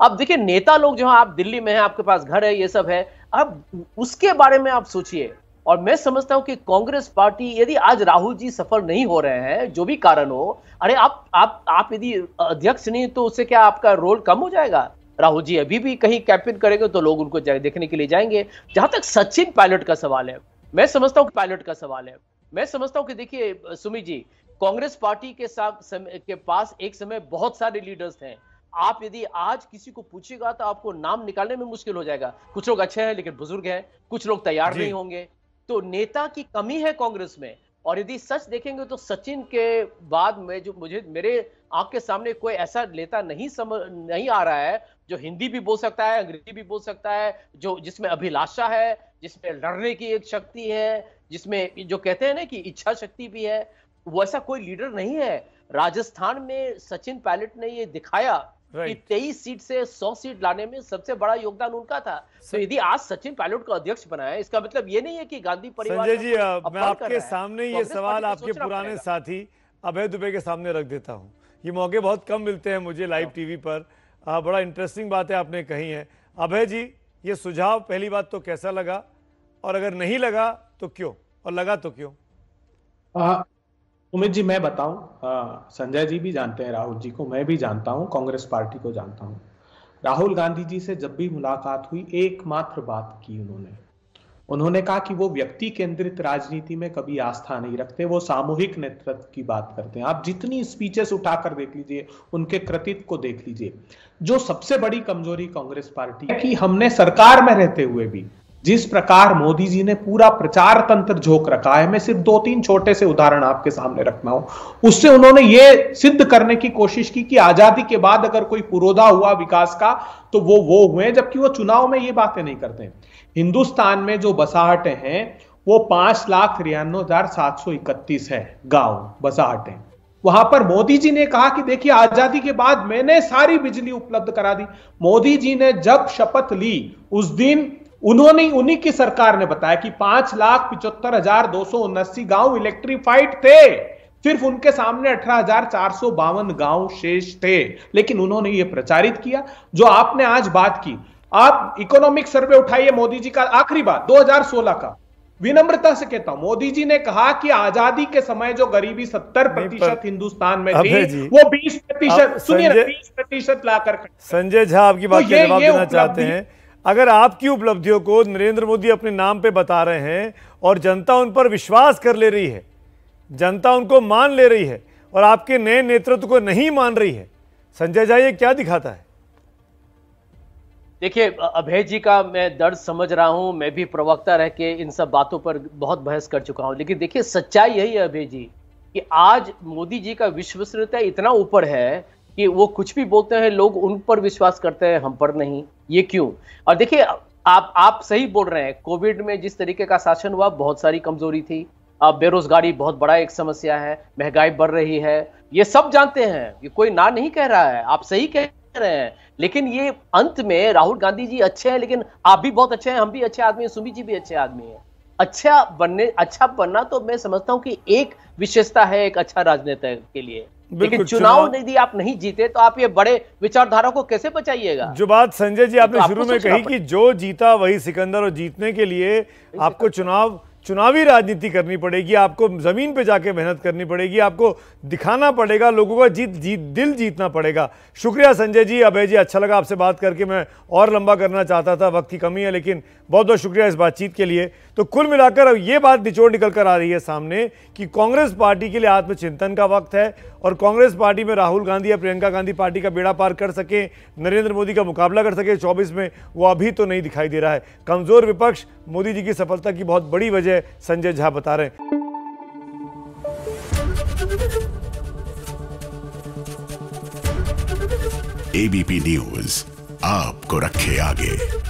अब देखिए नेता लोग जो है आप दिल्ली में है आपके पास घर है ये सब है अब उसके बारे में आप सोचिए और मैं समझता हूं कि कांग्रेस पार्टी यदि आज राहुल जी सफल नहीं हो रहे हैं जो भी कारण हो अरे आप आप आप यदि अध्यक्ष नहीं तो उससे क्या आपका रोल कम हो जाएगा राहुल जी अभी भी कहीं कैंपेन करेंगे तो लोग उनको देखने के लिए जाएंगे जहां तक सचिन पायलट का सवाल है मैं समझता हूं कि पायलट का सवाल है मैं समझता हूँ कि देखिए सुमित जी कांग्रेस पार्टी के साथ के पास एक समय बहुत सारे लीडर्स थे आप यदि आज किसी को पूछेगा तो आपको नाम निकालने में मुश्किल हो जाएगा कुछ लोग अच्छे हैं लेकिन बुजुर्ग हैं कुछ लोग तैयार नहीं होंगे तो नेता की कमी है कांग्रेस में और यदि सच देखेंगे तो सचिन के बाद में जो मुझे मेरे आंख के सामने कोई ऐसा नेता नहीं समझ नहीं आ रहा है जो हिंदी भी बोल सकता है अंग्रेजी भी बोल सकता है जो जिसमें अभिलाषा है जिसमें लड़ने की एक शक्ति है जिसमें जो कहते हैं ना कि इच्छा शक्ति भी है वैसा कोई लीडर नहीं है राजस्थान में सचिन पायलट ने ये दिखाया कि तेईस सीट से सौ सीट लाने में सबसे बड़ा योगदान उनका था तो यदि आज सचिन पायलट को अध्यक्ष बनाया इसका मतलब ये नहीं है कि गांधी परिवार संजय जी मैं आपके सामने ये तो सवाल आपके पुराने साथी अभय दुबे के सामने रख देता हूँ ये मौके बहुत कम मिलते हैं मुझे लाइव हाँ। टीवी पर आ, बड़ा इंटरेस्टिंग बातें आपने कही है अभय जी ये सुझाव पहली बात तो कैसा लगा और अगर नहीं लगा तो क्यों और लगा तो क्यों आ, उमित जी मैं बताऊं संजय जी भी जानते हैं राहुल जी को मैं भी जानता हूं कांग्रेस पार्टी को जानता हूं राहुल गांधी जी से जब भी मुलाकात हुई एकमात्र बात की उन्होंने उन्होंने कहा कि वो व्यक्ति केंद्रित राजनीति में कभी आस्था नहीं रखते वो सामूहिक नेतृत्व की बात करते हैं आप जितनी स्पीचेस उठाकर देख लीजिए उनके कृतित्व को देख लीजिए जो सबसे बड़ी कमजोरी कांग्रेस पार्टी है कि हमने सरकार में रहते हुए भी जिस प्रकार मोदी जी ने पूरा प्रचार तंत्र झोंक रखा है मैं सिर्फ दो तीन छोटे से उदाहरण आपके सामने रखना हूं उससे उन्होंने ये सिद्ध करने की कोशिश की कि आजादी के बाद अगर कोई पुरोधा हुआ विकास का तो वो वो हुए जबकि वो चुनाव में ये बातें नहीं करते हिंदुस्तान में जो बसाहटें हैं वो पांच लाख तिरानवे हजार सात सौ इकतीस है गांव बसाहटें वहां पर मोदी जी ने कहा कि देखिए आजादी के बाद मैंने सारी बिजली उपलब्ध करा दी मोदी जी ने जब शपथ ली उस दिन उन्होंने उन्हीं की सरकार ने बताया कि पांच लाख पिचहत्तर हजार दो सौ उन्नासी गांव इलेक्ट्रीफाइड थे सिर्फ उनके सामने अठारह हजार चार सौ बावन गांव शेष थे लेकिन उन्होंने ये प्रचारित किया जो आपने आज बात की आप इकोनॉमिक सर्वे उठाइए मोदी जी का आखिरी बात 2016 का विनम्रता से कहता हूं मोदी जी ने कहा कि आजादी के समय जो गरीबी सत्तर प्रतिशत हिंदुस्तान में थी वो बीस प्रतिशत सुनिए बीस प्रतिशत लाकर संजय झा आपकी बात तो ये देना चाहते हैं अगर आपकी उपलब्धियों को नरेंद्र मोदी अपने नाम पे बता रहे हैं और जनता उन पर विश्वास कर ले रही है जनता उनको मान ले रही है और आपके नए नेतृत्व को नहीं मान रही है संजय झा ये क्या दिखाता है देखिए अभय जी का मैं दर्द समझ रहा हूं मैं भी प्रवक्ता रह के इन सब बातों पर बहुत बहस कर चुका हूं लेकिन देखिए सच्चाई यही है अभय जी कि आज मोदी जी का विश्वसनीयता इतना ऊपर है कि वो कुछ भी बोलते हैं लोग उन पर विश्वास करते हैं हम पर नहीं ये क्यों और देखिए आप आप सही बोल रहे हैं कोविड में जिस तरीके का शासन हुआ बहुत सारी कमजोरी थी अब बेरोजगारी बहुत बड़ा एक समस्या है महंगाई बढ़ रही है ये सब जानते हैं ये कोई ना नहीं कह रहा है आप सही कह रहे हैं लेकिन ये अंत में राहुल गांधी जी अच्छे हैं लेकिन आप भी बहुत अच्छे हैं हम भी अच्छे आदमी हैं सुमी जी भी अच्छे आदमी हैं अच्छा बनने अच्छा बनना तो मैं समझता हूँ कि एक विशेषता है एक अच्छा राजनेता के लिए लेकिन चुनाव यदि आप नहीं जीते तो आप ये बड़े विचारधारा को कैसे बचाइएगा जो बात संजय जी आपने तो शुरू में कही कि जो जीता वही सिकंदर और जीतने के लिए आपको चुनाव चुनावी राजनीति करनी पड़ेगी आपको ज़मीन पे जाके मेहनत करनी पड़ेगी आपको दिखाना पड़ेगा लोगों का जीत जीत दिल जीतना पड़ेगा शुक्रिया संजय जी अभय जी अच्छा लगा आपसे बात करके मैं और लंबा करना चाहता था वक्त की कमी है लेकिन बहुत बहुत शुक्रिया इस बातचीत के लिए तो कुल मिलाकर अब ये बात निचोड़ निकल कर आ रही है सामने कि कांग्रेस पार्टी के लिए आत्मचिंतन का वक्त है और कांग्रेस पार्टी में राहुल गांधी या प्रियंका गांधी पार्टी का बेड़ा पार कर सके नरेंद्र मोदी का मुकाबला कर सके चौबीस में वो अभी तो नहीं दिखाई दे रहा है कमज़ोर विपक्ष मोदी जी की सफलता की बहुत बड़ी वजह संजय झा बता रहे हैं एबीपी न्यूज आपको रखे आगे